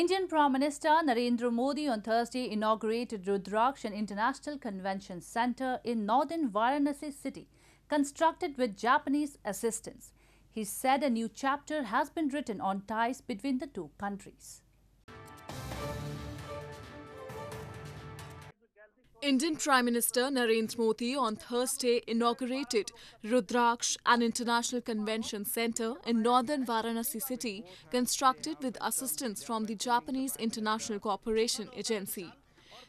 Indian Prime Minister Narendra Modi on Thursday inaugurated Rudrakshan International Convention Center in northern Varanasi city, constructed with Japanese assistance. He said a new chapter has been written on ties between the two countries. Indian Prime Minister Narendra Modi on Thursday inaugurated Rudraksh, an international convention center in northern Varanasi city, constructed with assistance from the Japanese International Cooperation Agency.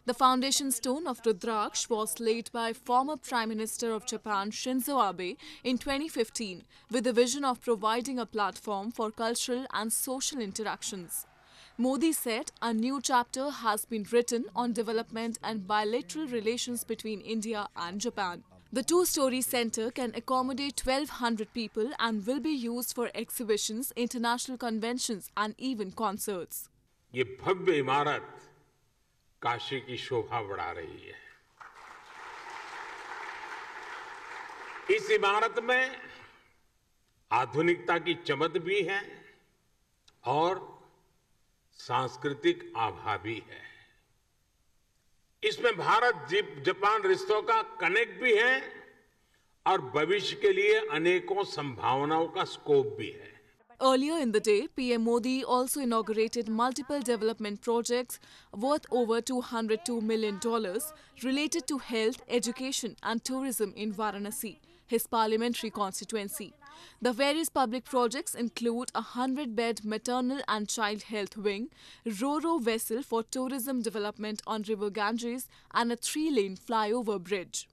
The foundation stone of Rudraksh was laid by former Prime Minister of Japan Shinzo Abe in 2015 with the vision of providing a platform for cultural and social interactions. Modi said a new chapter has been written on development and bilateral relations between India and Japan. The two-story center can accommodate 1,200 people and will be used for exhibitions, international conventions and even concerts. इस इमारत में आधुनिकता की चमत भी है और सांस्कृतिक आभा भी है इसमें भारत जापान रिश्तों का कनेक्ट भी है और भविष्य के लिए अनेकों संभावनाओं का स्कोप भी है Earlier in the day, PM Modi also inaugurated multiple development projects worth over $202 million related to health, education and tourism in Varanasi, his parliamentary constituency. The various public projects include a 100-bed maternal and child health wing, RORO vessel for tourism development on River Ganges and a three-lane flyover bridge.